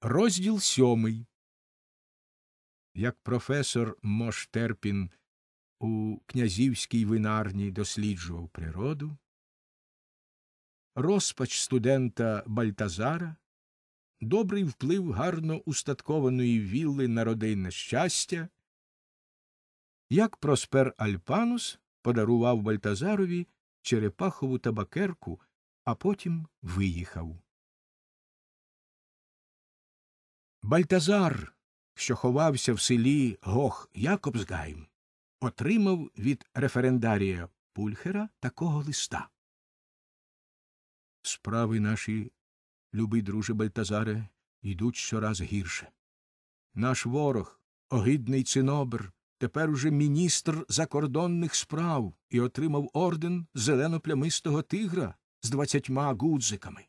Розділ сьомий. Як професор Моштерпін у князівській винарні досліджував природу, розпач студента Бальтазара, добрий вплив гарно устаткованої вілли на родинне щастя, як проспер Альпанус подарував Бальтазарові черепахову табакерку, а потім виїхав. Бальтазар, що ховався в селі Гох Якобсгайм, отримав від референдарія Пульхера такого листа. Справи наші, любий друже Бальтазаре, йдуть щораз гірше. Наш ворог, огидний цинобр, тепер уже міністр закордонних справ і отримав орден зеленоплямистого тигра з двадцятьма гудзиками.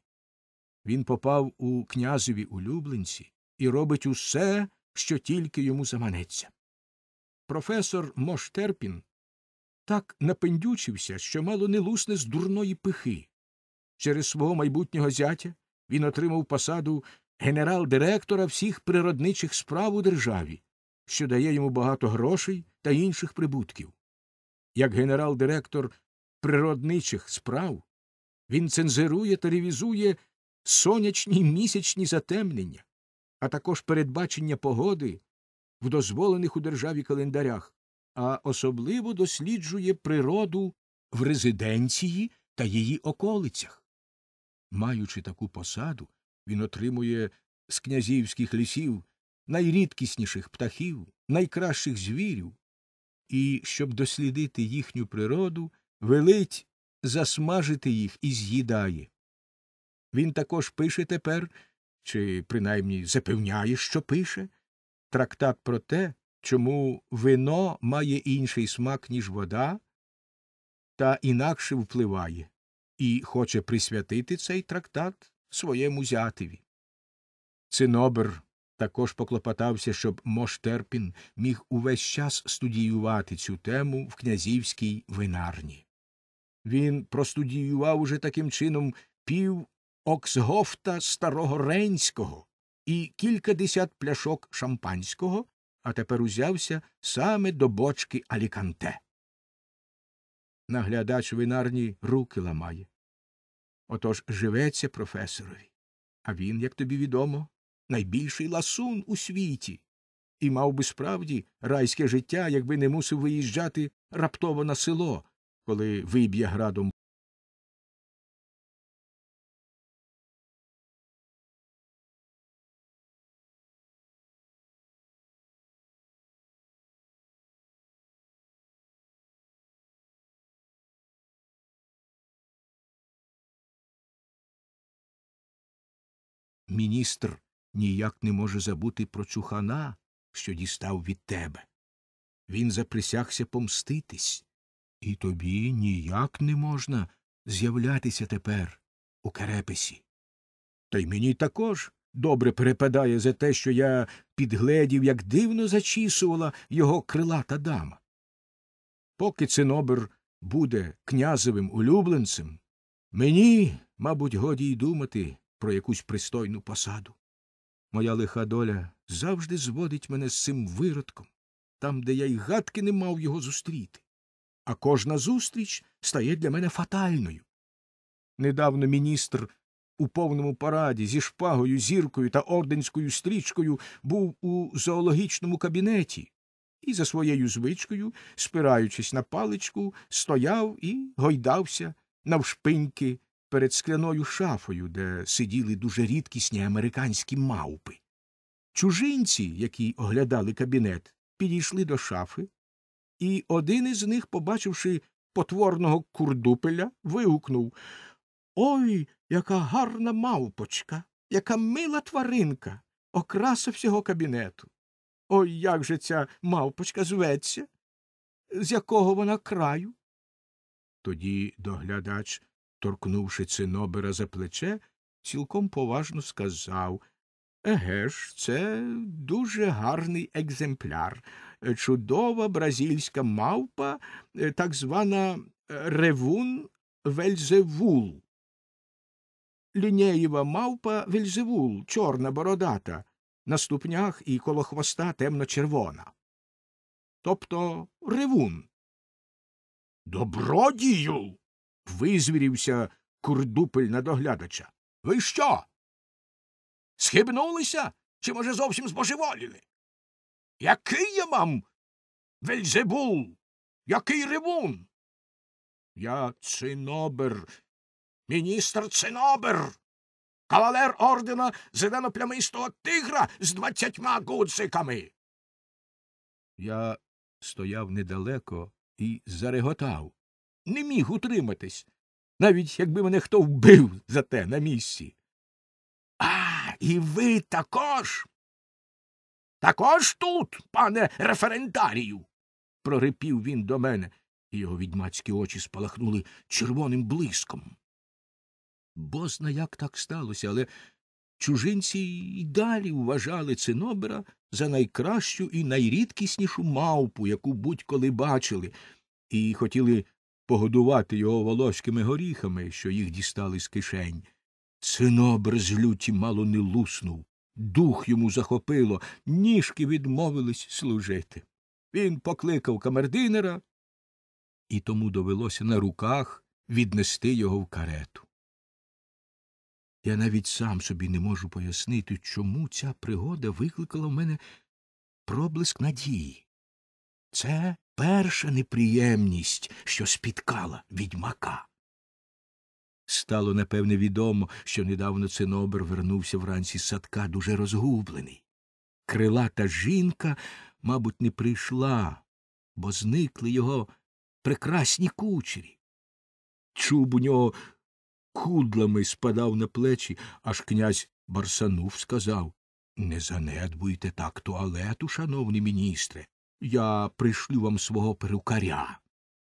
Він попав у князеві улюбленці і робить усе, що тільки йому заманеться. Професор Моштерпін так напендючився, що мало не лусне з дурної пихи. Через свого майбутнього зятя він отримав посаду генерал-директора всіх природничих справ у державі, що дає йому багато грошей та інших прибутків. Як генерал-директор природничих справ він цензирує та ревізує сонячні місячні затемнення, а також передбачення погоди в дозволених у державі календарях, а особливо досліджує природу в резиденції та її околицях. Маючи таку посаду, він отримує з князівських лісів найрідкісніших птахів, найкращих звірів, і, щоб дослідити їхню природу, велить засмажити їх і з'їдає. Він також пише тепер чи принаймні запевняє, що пише, трактат про те, чому вино має інший смак, ніж вода, та інакше впливає, і хоче присвятити цей трактат своєму зятеві. Цинобер також поклопотався, щоб Моштерпін міг увесь час студіювати цю тему в князівській винарні. Він простудіював уже таким чином пів Оксгофта старого Ренського і кількадесят пляшок шампанського, а тепер узявся саме до бочки Аліканте. Наглядач винарні руки ламає. Отож живеться професорові. А він, як тобі відомо, найбільший ласун у світі. І мав би справді райське життя, якби не мусив виїжджати раптово на село, коли виб'є градом міністр ніяк не може забути про чухана, що дістав від тебе. Він заприсягся помститись, і тобі ніяк не можна з'являтися тепер у Керепесі. Та й мені також добре перепадає за те, що я підгледів, як дивно зачісувала його крилата дама. Поки цинобер буде князевим улюбленцем, мені, мабуть, годі й думати про якусь пристойну посаду. Моя лиха доля завжди зводить мене з цим виродком, там, де я й гадки не мав його зустріти, а кожна зустріч стає для мене фатальною. Недавно міністр у повному параді зі шпагою, зіркою та орденською стрічкою був у зоологічному кабінеті і, за своєю звичкою, спираючись на паличку, стояв і гойдався навшпиньки перед скляною шафою, де сиділи дуже рідкісні американські мавпи. Чужинці, які оглядали кабінет, підійшли до шафи, і один із них, побачивши потворного курдупеля, вигукнув Ой, яка гарна мавпочка, яка мила тваринка, окраса всього кабінету. Ой, як же ця мавпочка зветься? З якого вона краю? Тоді доглядач торкнувши цинобера за плече, цілком поважно сказав Еге ж, це дуже гарний екземпляр, чудова бразильська мавпа, е, так звана е, ревун Вельзевул. Лінеєва мавпа Вельзевул, чорна бородата, на ступнях і коло хвоста темно червона. Тобто ревун. Добродію визвірівся курдупель на доглядача. Ви що? Схибнулися? Чи, може, зовсім збожеволіли? Який я мам Вельзебул? Який ревун? Я цинобер, міністр цинобер, кавалер ордена зеленоплямистого тигра з двадцятьма гудзиками. Я стояв недалеко і зареготав не міг утриматись, навіть якби мене хто вбив за те на місці. А, і ви також. Також тут, пане референдарію. прорипів він до мене, і його відьмацькі очі спалахнули червоним блиском. Бозна як так сталося, але чужинці й далі вважали цинобера за найкращу і найрідкіснішу мавпу, яку будь коли бачили, і хотіли погодувати його волоськими горіхами, що їх дістали з кишень. Цинобр з люті мало не луснув, дух йому захопило, ніжки відмовились служити. Він покликав камердинера, і тому довелося на руках віднести його в карету. Я навіть сам собі не можу пояснити, чому ця пригода викликала в мене проблиск надії. Це перша неприємність, що спіткала відьмака. Стало, напевне, відомо, що недавно цинобер вернувся вранці з садка дуже розгублений. Крилата жінка, мабуть, не прийшла, бо зникли його прекрасні кучері. Чуб у нього кудлами спадав на плечі, аж князь Барсанув сказав Не занедбуйте так туалету, шановний міністре. Я пришлю вам свого перукаря.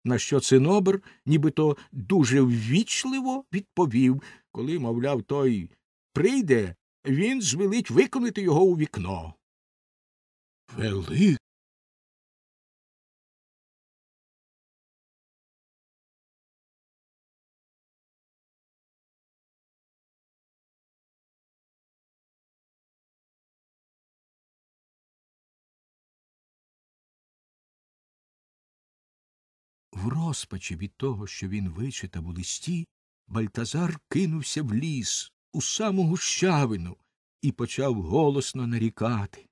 На що цинобр нібито дуже ввічливо відповів, коли, мовляв, той прийде, він звелить виконати його у вікно. Великий розпачі від того, що він вичитав у листі, Бальтазар кинувся в ліс, у саму гущавину, і почав голосно нарікати.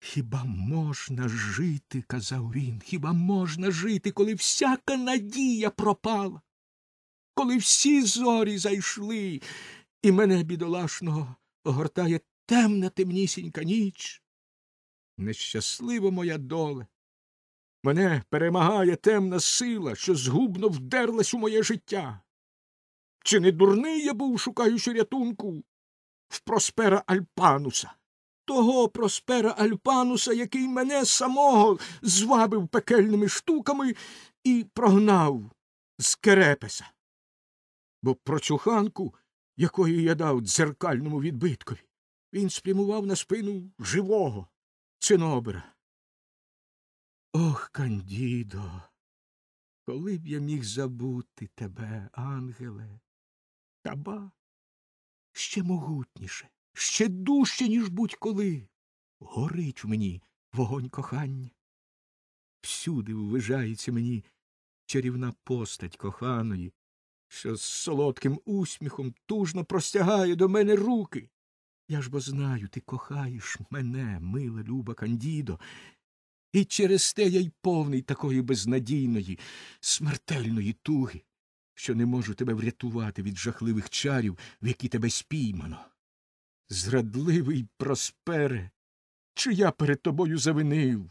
Хіба можна жити, казав він, хіба можна жити, коли всяка надія пропала, коли всі зорі зайшли, і мене, бідолашного, огортає темна темнісінька ніч? Нещаслива моя доля. Мене перемагає темна сила, що згубно вдерлась у моє життя. Чи не дурний я був, шукаючи рятунку в проспера Альпануса, того проспера Альпануса, який мене самого звабив пекельними штуками і прогнав з Керепеса? Бо про цю якої я дав дзеркальному відбиткові, він спрямував на спину живого цинобера. Ох, Кандідо, коли б я міг забути тебе, ангеле, та ба ще могутніше, ще дужче, ніж будь-коли. Горить в мені вогонь кохання. Всюди ввижається мені чарівна постать коханої, що з солодким усміхом тужно простягає до мене руки. Я ж бо знаю, ти кохаєш мене, мила люба Кандідо, і через те я й повний такої безнадійної, смертельної туги, що не можу тебе врятувати від жахливих чарів, в які тебе спіймано. Зрадливий проспере, чи я перед тобою завинив,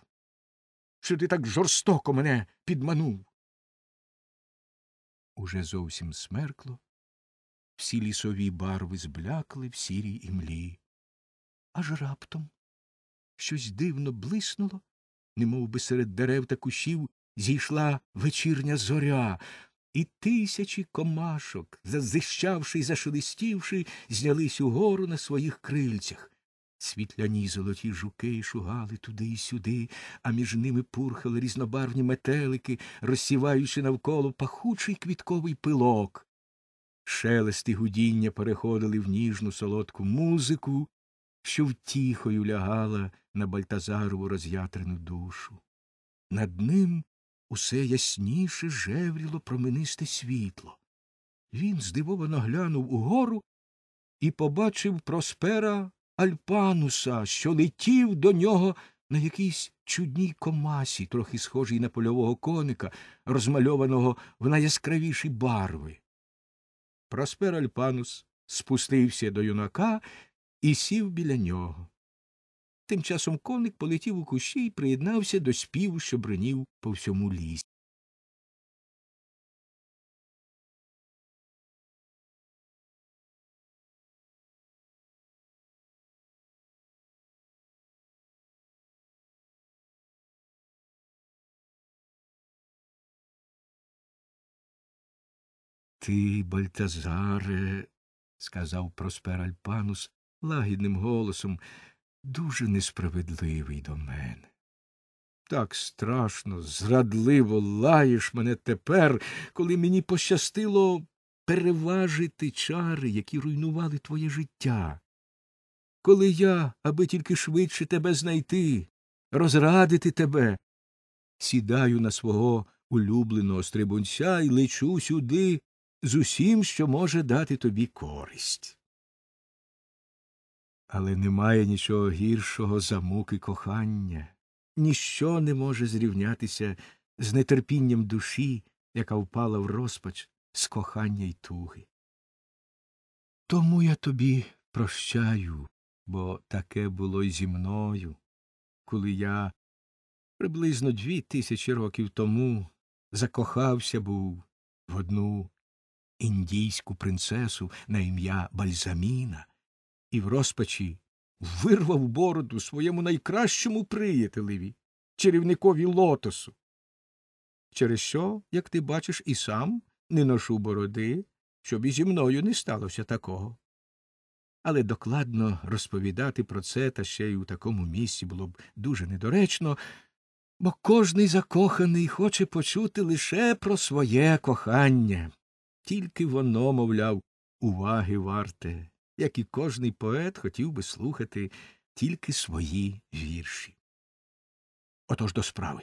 що ти так жорстоко мене підманув. Уже зовсім смеркло, всі лісові барви зблякли в сірій імлі. Аж раптом щось дивно блиснуло не би серед дерев та кущів зійшла вечірня зоря, і тисячі комашок, зазищавши й зашелестівши, знялись угору на своїх крильцях. Світляні золоті жуки шугали туди й сюди, а між ними пурхали різнобарвні метелики, розсіваючи навколо пахучий квітковий пилок. Шелест і гудіння переходили в ніжну солодку музику, що втіхою лягала на Бальтазарову роз'ятрену душу. Над ним усе ясніше жевріло променисте світло. Він здивовано глянув угору і побачив проспера Альпануса, що летів до нього на якійсь чудній комасі, трохи схожій на польового коника, розмальованого в найяскравіші барви. Проспер Альпанус спустився до юнака і сів біля нього. Тим часом коник полетів у кущі і приєднався до співу, що бронів по всьому лісі. Ти, Бальтазаре, сказав Проспер Альпанус, лагідним голосом, дуже несправедливий до мене. Так страшно, зрадливо лаєш мене тепер, коли мені пощастило переважити чари, які руйнували твоє життя. Коли я, аби тільки швидше тебе знайти, розрадити тебе, сідаю на свого улюбленого стрибунця і лечу сюди з усім, що може дати тобі користь. Але немає нічого гіршого за муки кохання, ніщо не може зрівнятися з нетерпінням душі, яка впала в розпач з кохання й туги. Тому я тобі прощаю, бо таке було й зі мною, коли я приблизно дві тисячі років тому закохався був в одну індійську принцесу на ім'я Бальзаміна і в розпачі вирвав бороду своєму найкращому приятелеві, чарівникові лотосу. Через що, як ти бачиш, і сам не ношу бороди, щоб і зі мною не сталося такого. Але докладно розповідати про це та ще й у такому місці було б дуже недоречно, бо кожний закоханий хоче почути лише про своє кохання, тільки воно, мовляв, уваги варте як і кожний поет хотів би слухати тільки свої вірші. Отож до справи.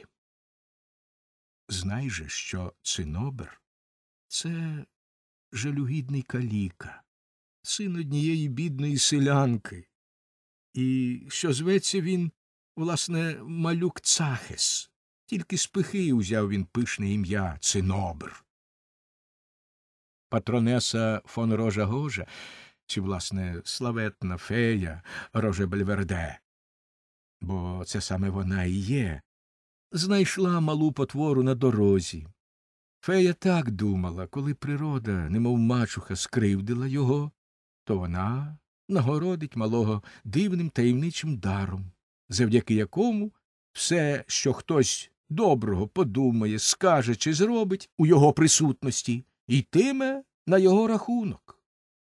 Знай же, що цинобер це жалюгідний каліка, син однієї бідної селянки, і що зветься він, власне, малюк Цахес, тільки з пихи узяв він пишне ім'я цинобер. Патронеса фон Рожа Гожа чи, власне, славетна фея Роже Бельверде, бо це саме вона і є, знайшла малу потвору на дорозі. Фея так думала, коли природа, немов мачуха, скривдила його, то вона нагородить малого дивним таємничим даром, завдяки якому все, що хтось доброго подумає, скаже чи зробить у його присутності, йтиме на його рахунок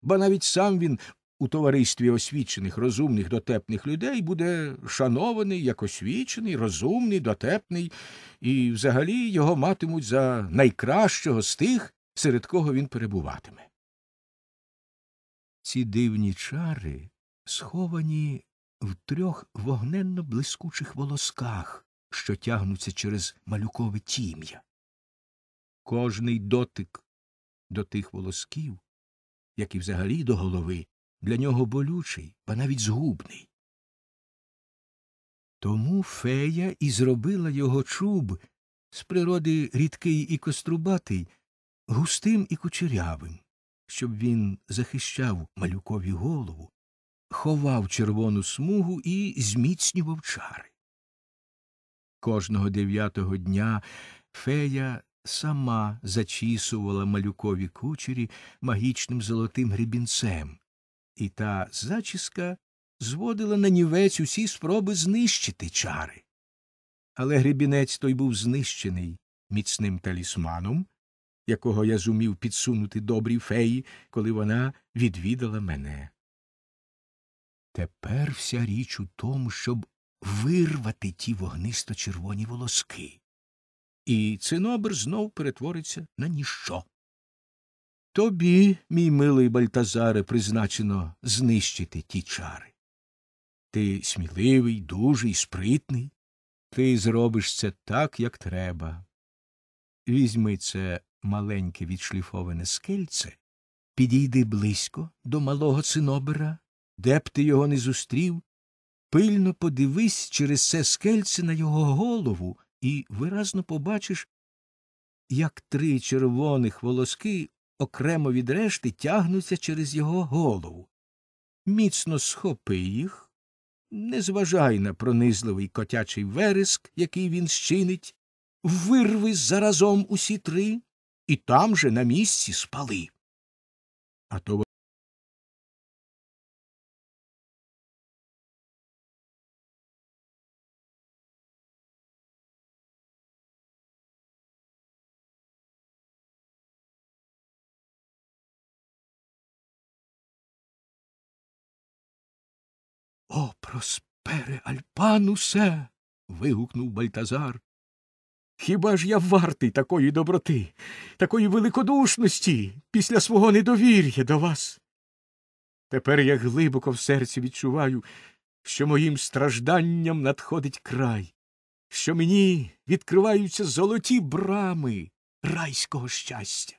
ба навіть сам він у товаристві освічених, розумних, дотепних людей буде шанований як освічений, розумний, дотепний, і взагалі його матимуть за найкращого з тих, серед кого він перебуватиме. Ці дивні чари сховані в трьох вогненно блискучих волосках, що тягнуться через малюкове тім'я. Кожний дотик до тих волосків як і взагалі до голови, для нього болючий, ба навіть згубний. Тому фея і зробила його чуб з природи рідкий і кострубатий, густим і кучерявим, щоб він захищав малюкові голову, ховав червону смугу і зміцнював чари. Кожного дев'ятого дня фея сама зачісувала малюкові кучері магічним золотим грібінцем, і та зачіска зводила на нівець усі спроби знищити чари. Але грібінець той був знищений міцним талісманом, якого я зумів підсунути добрій феї, коли вона відвідала мене. Тепер вся річ у тому, щоб вирвати ті вогнисто червоні волоски і цинобер знов перетвориться на ніщо. Тобі, мій милий Бальтазаре, призначено знищити ті чари. Ти сміливий, дужий, спритний. Ти зробиш це так, як треба. Візьми це маленьке відшліфоване скельце, підійди близько до малого цинобера, де б ти його не зустрів, пильно подивись через це скельце на його голову і виразно побачиш, як три червоних волоски окремо від решти тягнуться через його голову. Міцно схопи їх, не зважай на пронизливий котячий вереск, який він щинить, вирви заразом усі три і там же на місці спали. А то Проспере Альпанусе. вигукнув Бальтазар. Хіба ж я вартий такої доброти, такої великодушності після свого недовір'я до вас? Тепер я глибоко в серці відчуваю, що моїм стражданням надходить край, що мені відкриваються золоті брами райського щастя.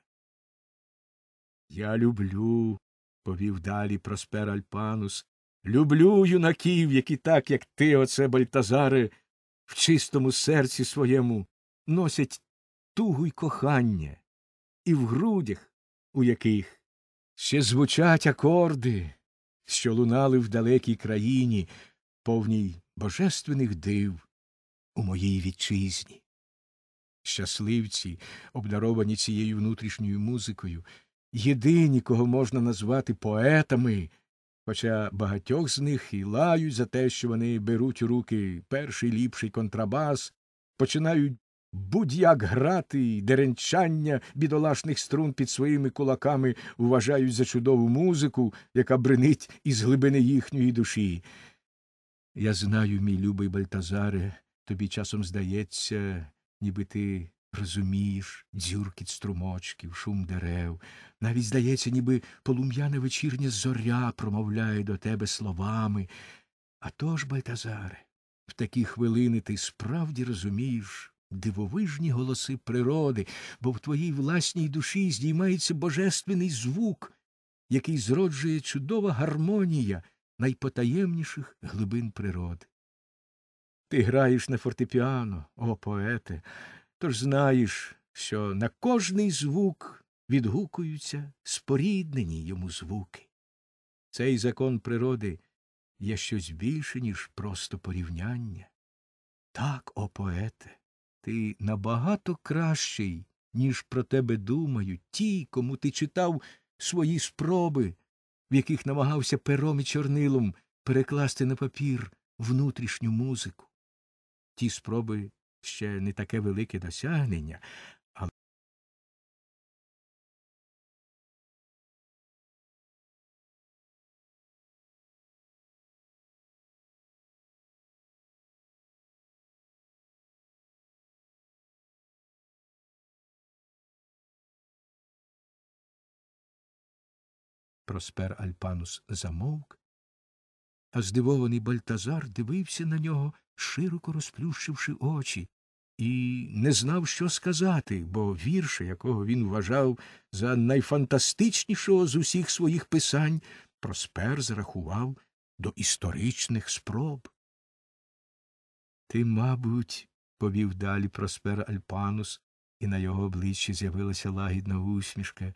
Я люблю, повів далі Проспер Альпанус, Люблю юнаків, які так, як ти, оце Бальтазаре, в чистому серці своєму носять тугу й кохання, і в грудях, у яких ще звучать акорди, що лунали в далекій країні, повній божественних див у моїй вітчизні. Щасливці, обдаровані цією внутрішньою музикою, єдині, кого можна назвати поетами. Хоча багатьох з них і лають за те, що вони беруть у руки перший ліпший контрабас, починають будь як грати і деренчання бідолашних струн під своїми кулаками вважають за чудову музику, яка бринить із глибини їхньої душі. Я знаю, мій любий Бальтазаре, тобі часом здається, ніби ти Розумієш, дзюркіт струмочків, шум дерев, навіть, здається, ніби полум'яне вечірнє зоря промовляє до тебе словами. А тож, Бальтазаре, в такі хвилини ти справді розумієш дивовижні голоси природи, бо в твоїй власній душі здіймається божественний звук, який зроджує чудова гармонія найпотаємніших глибин природи. Ти граєш на фортепіано, о поете. Тож знаєш, що на кожний звук відгукуються споріднені йому звуки. Цей закон природи є щось більше, ніж просто порівняння. Так, о поете, ти набагато кращий, ніж про тебе думають ті, кому ти читав свої спроби, в яких намагався пером і чорнилом перекласти на папір внутрішню музику. Ті спроби ще не таке велике досягнення, але. Проспер Альпанус замовк. А здивований Бальтазар дивився на нього, широко розплющивши очі, і не знав, що сказати, бо вірша, якого він вважав за найфантастичнішого з усіх своїх писань, Проспер зарахував до історичних спроб. Ти, мабуть, повів далі Проспер Альпанус, і на його обличчі з'явилася лагідна усмішка.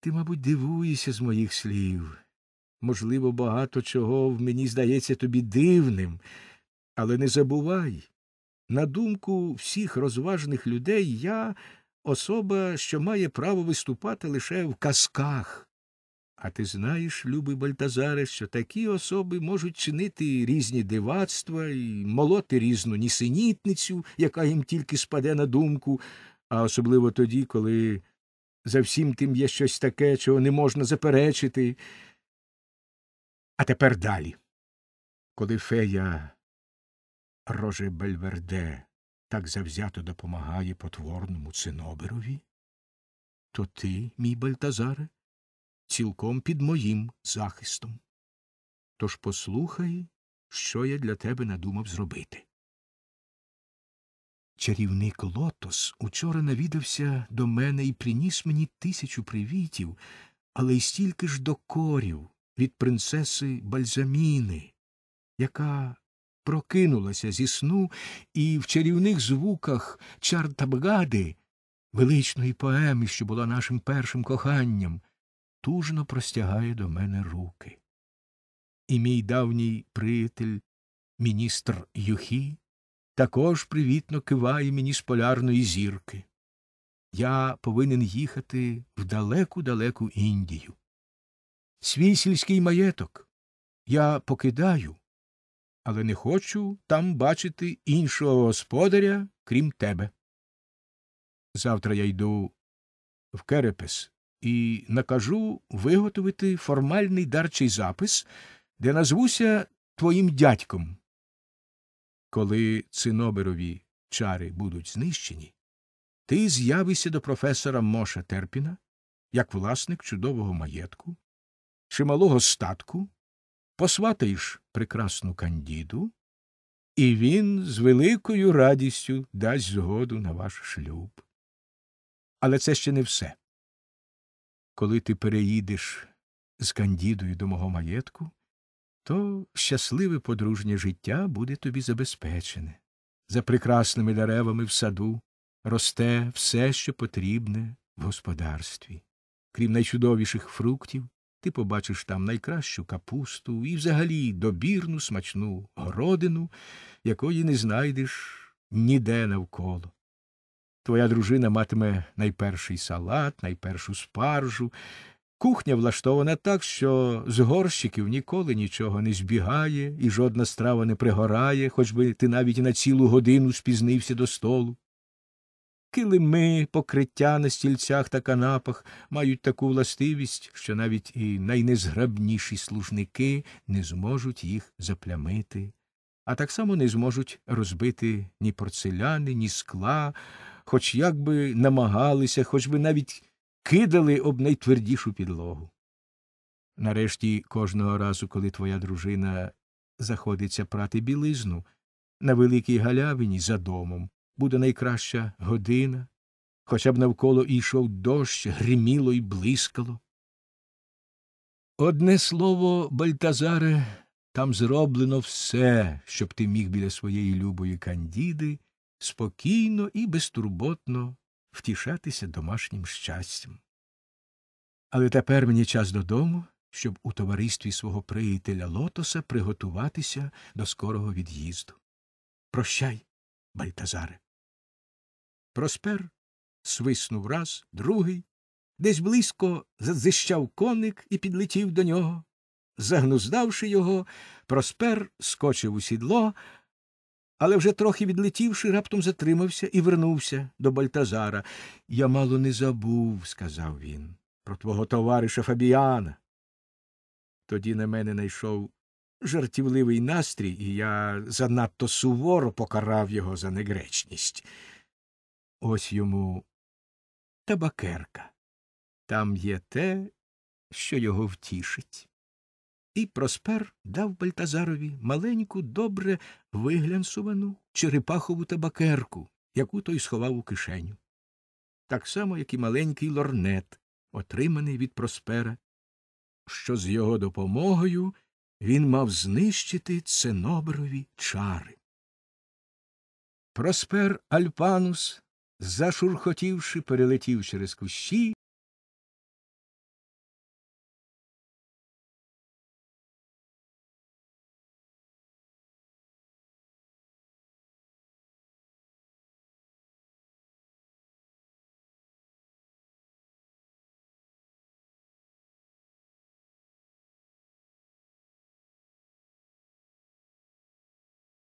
Ти, мабуть, дивуєшся з моїх слів. Можливо, багато чого в мені здається тобі дивним, але не забувай. На думку всіх розважних людей, я особа, що має право виступати лише в казках. А ти знаєш, любий Бальтазаре, що такі особи можуть чинити різні дивацтва і молоти різну нісенітницю, яка їм тільки спаде на думку, а особливо тоді, коли за всім тим є щось таке, чого не можна заперечити. А тепер далі. Коли фея Роже Бельверде так завзято допомагає потворному Цинобирові, то ти, мій Бальтазаре, цілком під моїм захистом. Тож послухай, що я для тебе надумав зробити. Чарівник Лотос учора навідався до мене і приніс мені тисячу привітів, але й стільки ж докорів від принцеси Бальзаміни, яка прокинулася зі сну і в чарівних звуках Чартабгади, величної поеми, що була нашим першим коханням, тужно простягає до мене руки. І мій давній приятель, міністр Юхі, також привітно киває мені з полярної зірки. Я повинен їхати в далеку далеку Індію свій сільський маєток. Я покидаю, але не хочу там бачити іншого господаря, крім тебе. Завтра я йду в Керепес і накажу виготовити формальний дарчий запис, де назвуся твоїм дядьком. Коли циноберові чари будуть знищені, ти з'явишся до професора Моша Терпіна як власник чудового маєтку, чималого статку, посватаєш прекрасну кандіду, і він з великою радістю дасть згоду на ваш шлюб. Але це ще не все. Коли ти переїдеш з кандідою до мого маєтку, то щасливе подружнє життя буде тобі забезпечене. За прекрасними деревами в саду росте все, що потрібне в господарстві, крім найчудовіших фруктів, ти побачиш там найкращу капусту і взагалі добірну смачну городину, якої не знайдеш ніде навколо. Твоя дружина матиме найперший салат, найпершу спаржу. Кухня влаштована так, що з горщиків ніколи нічого не збігає і жодна страва не пригорає, хоч би ти навіть на цілу годину спізнився до столу. Килими, покриття на стільцях та канапах мають таку властивість, що навіть і найнезграбніші служники не зможуть їх заплямити, а так само не зможуть розбити ні порцеляни, ні скла, хоч як би намагалися, хоч би навіть кидали об найтвердішу підлогу. Нарешті кожного разу, коли твоя дружина заходиться прати білизну на великій галявині за домом, буде найкраща година, хоча б навколо йшов дощ, гриміло й блискало. Одне слово, Бальтазаре, там зроблено все, щоб ти міг біля своєї любої кандіди спокійно і безтурботно втішатися домашнім щастям. Але тепер мені час додому, щоб у товаристві свого приятеля Лотоса приготуватися до скорого від'їзду. Прощай, Бальтазаре. Проспер свиснув раз, другий, десь близько зазищав коник і підлетів до нього. Загнуздавши його, Проспер скочив у сідло, але вже трохи відлетівши, раптом затримався і вернувся до Бальтазара. Я мало не забув, сказав він, про твого товариша Фабіана. Тоді на мене найшов жартівливий настрій, і я занадто суворо покарав його за негречність. Ось йому табакерка. Там є те, що його втішить. І Проспер дав Бальтазарові маленьку, добре виглянсувану черепахову табакерку, яку той сховав у кишеню. Так само, як і маленький лорнет, отриманий від Проспера, що з його допомогою він мав знищити ценоброві чари. Проспер Альпанус зашурхотівши, перелетів через кущі,